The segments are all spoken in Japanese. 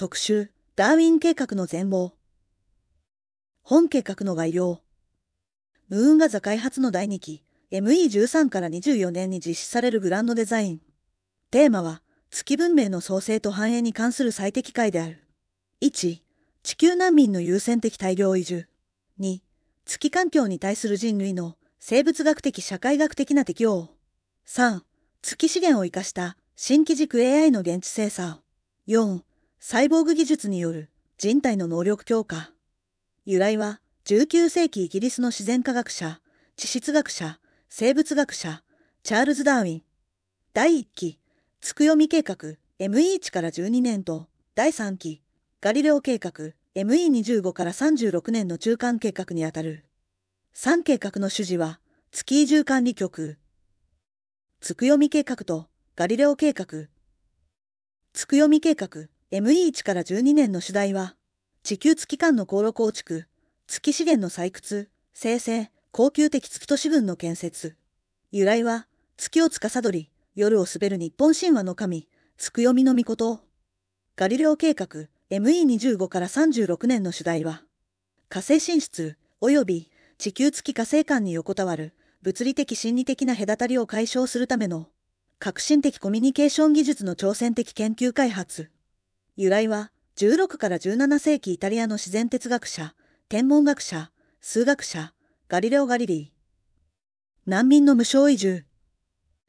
特集、ダーウィン計画の全貌。本計画の概要。ムーンガザ開発の第2期、ME13 から24年に実施されるグランドデザイン。テーマは、月文明の創生と繁栄に関する最適解である。1、地球難民の優先的大量移住。2、月環境に対する人類の生物学的社会学的な適応。3、月資源を活かした新規軸 AI の現地精査。4、サイボーグ技術による人体の能力強化。由来は19世紀イギリスの自然科学者、地質学者、生物学者、チャールズ・ダーウィン。第1期、つくよみ計画 ME1 から12年と、第3期、ガリレオ計画 ME25 から36年の中間計画にあたる。3計画の主事は、月移住管理局。つくよみ計画とガリレオ計画。つくよみ計画 ME1 から12年の主題は、地球月間の航路構築、月資源の採掘、生成、恒久的月都市群の建設。由来は、月を司り、夜を滑る日本神話の神、月読みの御事。ガリレオ計画、ME25 から36年の主題は、火星進出、及び地球月火星間に横たわる物理的心理的な隔たりを解消するための革新的コミュニケーション技術の挑戦的研究開発。由来は16から17世紀イタリアの自然哲学者天文学者数学者ガリレオ・ガリリー難民の無償移住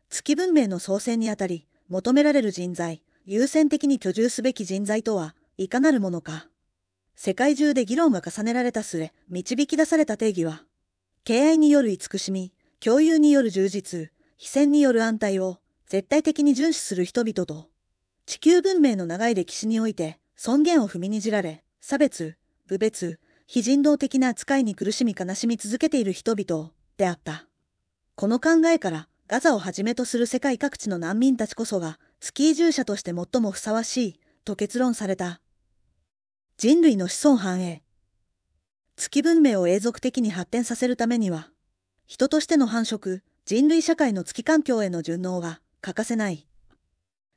月文明の創生にあたり求められる人材優先的に居住すべき人材とはいかなるものか世界中で議論が重ねられた末導き出された定義は敬愛による慈しみ共有による充実非戦による安泰を絶対的に遵守する人々と地球文明の長い歴史において尊厳を踏みにじられ、差別、無別、非人道的な扱いに苦しみ悲しみ続けている人々であった。この考えから、ガザをはじめとする世界各地の難民たちこそが、スキー従者として最もふさわしい、と結論された。人類の子孫繁栄。月文明を永続的に発展させるためには、人としての繁殖、人類社会の月環境への順応が欠かせない。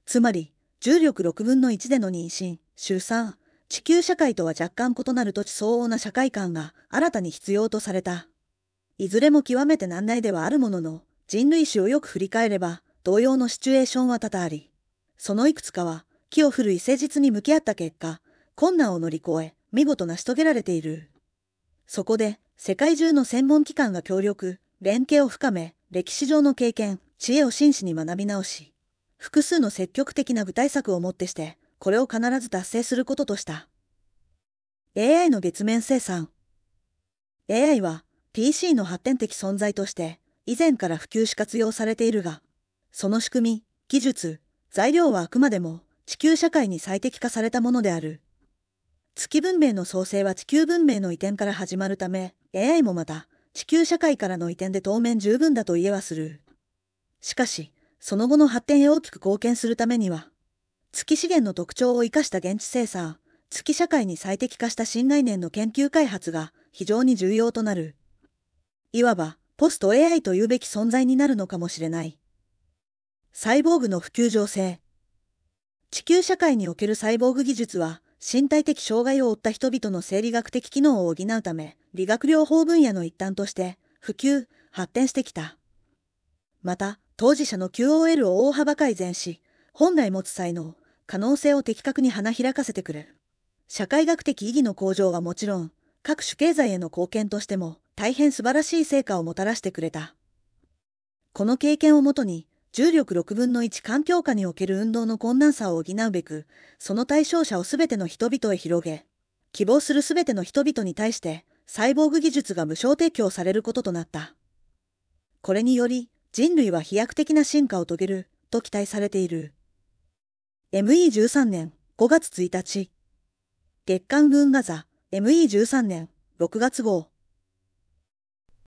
つまり、重力6分の1での妊娠、出産、地球社会とは若干異なる土地相応な社会観が新たに必要とされた。いずれも極めて難題ではあるものの、人類史をよく振り返れば、同様のシチュエーションは多々あり、そのいくつかは、木を振る誠実に向き合った結果、困難を乗り越え、見事成し遂げられている。そこで、世界中の専門機関が協力、連携を深め、歴史上の経験、知恵を真摯に学び直し、複数の積極的な具体策をもってして、これを必ず達成することとした。AI の月面生産 AI は PC の発展的存在として以前から普及し活用されているが、その仕組み、技術、材料はあくまでも地球社会に最適化されたものである。月文明の創生は地球文明の移転から始まるため、AI もまた地球社会からの移転で当面十分だと言えはする。しかし、その後の発展へ大きく貢献するためには、月資源の特徴を生かした現地生産、月社会に最適化した新概念の研究開発が非常に重要となる。いわば、ポスト AI というべき存在になるのかもしれない。サイボーグの普及情勢。地球社会におけるサイボーグ技術は、身体的障害を負った人々の生理学的機能を補うため、理学療法分野の一端として、普及、発展してきた。また、当事者の QOL を大幅改善し、本来持つ才能、可能性を的確に花開かせてくれる。社会学的意義の向上はもちろん、各種経済への貢献としても、大変素晴らしい成果をもたらしてくれた。この経験をもとに、重力6分の1環境下における運動の困難さを補うべく、その対象者を全ての人々へ広げ、希望する全ての人々に対して、サイボーグ技術が無償提供されることとなった。これにより、人類は飛躍的な進化を遂げると期待されている。ME13 年5月1日、月刊文画座 ME13 年6月号。